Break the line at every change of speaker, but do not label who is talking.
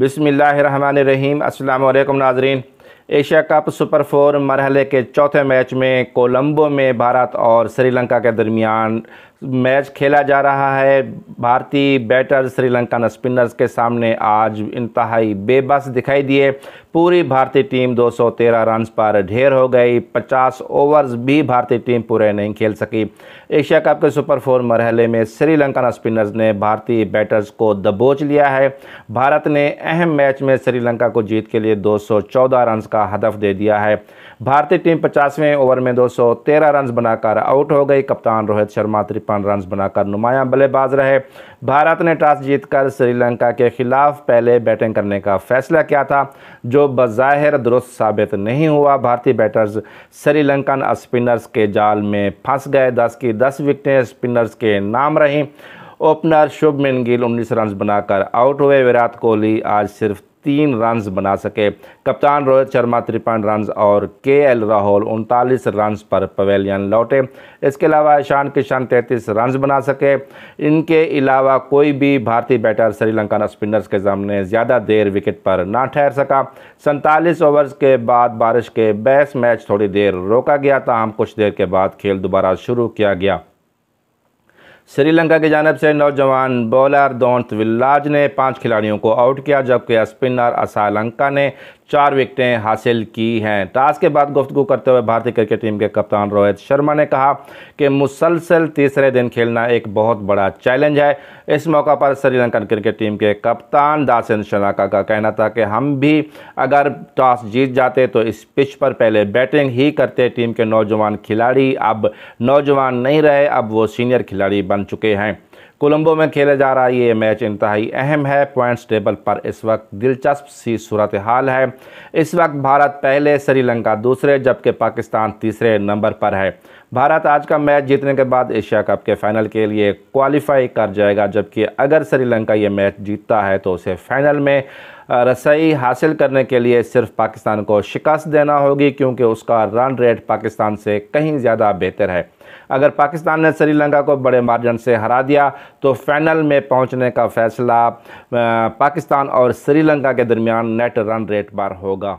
بسم اللہ الرحمن الرحیم السلام علیکم ناظرین एशिया कप सुपर फोर मरहले के चौथे मैच में कोलंबो में भारत और श्रीलंका के दरमियान मैच खेला जा रहा है भारतीय बैटर श्रीलंकन स्पिनर्स के सामने आज इंतहाई बेबस दिखाई दिए पूरी भारतीय टीम 213 रन पर ढेर हो गई 50 ओवर्स भी भारतीय टीम पूरे नहीं खेल सकी एशिया कप के सुपर फोर मरहले में श्रीलंकन स्पिनर्स ने भारतीय बैटर्स को दबोच लिया है भारत ने अहम मैच में श्रीलंका को जीत के लिए दो रन का का हदफ दे दिया है भारतीय टीम पचासवें ओवर में 213 रन बनाकर आउट हो गई कप्तान रोहित शर्मा तिरपन रन बनाकर नुमाया बल्लेबाज रहे भारत ने टॉस जीतकर श्रीलंका के खिलाफ पहले बैटिंग करने का फैसला किया था जो बज़ाहिर दुरुस्त साबित नहीं हुआ भारतीय बैटर्स श्रीलंकन स्पिनर्स के जाल में फंस गए दस की दस विकटें स्पिनर्स के नाम रहीं ओपनर शुभमन गिल उन्नीस रन बनाकर आउट हुए विराट कोहली आज सिर्फ तीन रन बना सके कप्तान रोहित शर्मा तिरपन रन और के एल राहुल उनतालीस रन पर पवेलियन लौटे इसके अलावा ईशान किशन तैंतीस रन बना सके इनके अलावा कोई भी भारतीय बैटर श्रीलंकन स्पिनर्स के सामने ज़्यादा देर विकेट पर ना ठहर सका सैंतालीस ओवर्स के बाद बारिश के बैस मैच थोड़ी देर रोका गया था हम कुछ देर के बाद खेल दोबारा शुरू किया गया श्रीलंका की जानब से नौजवान बॉलर दौंत विल्लाज ने पाँच खिलाड़ियों को आउट किया जबकि स्पिनर असालंका ने चार विकटें हासिल की हैं टॉस के बाद गुफ्तु करते हुए भारतीय क्रिकेट टीम के कप्तान रोहित शर्मा ने कहा कि मुसलसल तीसरे दिन खेलना एक बहुत बड़ा चैलेंज है इस मौका पर श्रीलंकन क्रिकेट टीम के कप्तान दासन शनाका का कहना था कि हम भी अगर टॉस जीत जाते तो इस पिच पर पहले बैटिंग ही करते टीम के नौजवान खिलाड़ी अब नौजवान नहीं रहे अब वो सीनियर खिलाड़ी बन चुके हैं कोलंबो में खेला जा रहा ये मैच इंतहाई अहम है पॉइंट्स टेबल पर इस वक्त दिलचस्प सी सूरत हाल है इस वक्त भारत पहले श्रीलंका दूसरे जबकि पाकिस्तान तीसरे नंबर पर है भारत आज का मैच जीतने के बाद एशिया कप के फाइनल के लिए क्वालिफाई कर जाएगा जबकि अगर श्रीलंका ये मैच जीतता है तो उसे फाइनल में रसाई हासिल करने के लिए सिर्फ पाकिस्तान को शिकस्त देना होगी क्योंकि उसका रन रेट पाकिस्तान से कहीं ज़्यादा बेहतर है अगर पाकिस्तान ने श्रीलंका को बड़े मार्जन से हरा दिया तो फाइनल में पहुंचने का फैसला पाकिस्तान और श्रीलंका के दरमियान नेट रन रेट पर होगा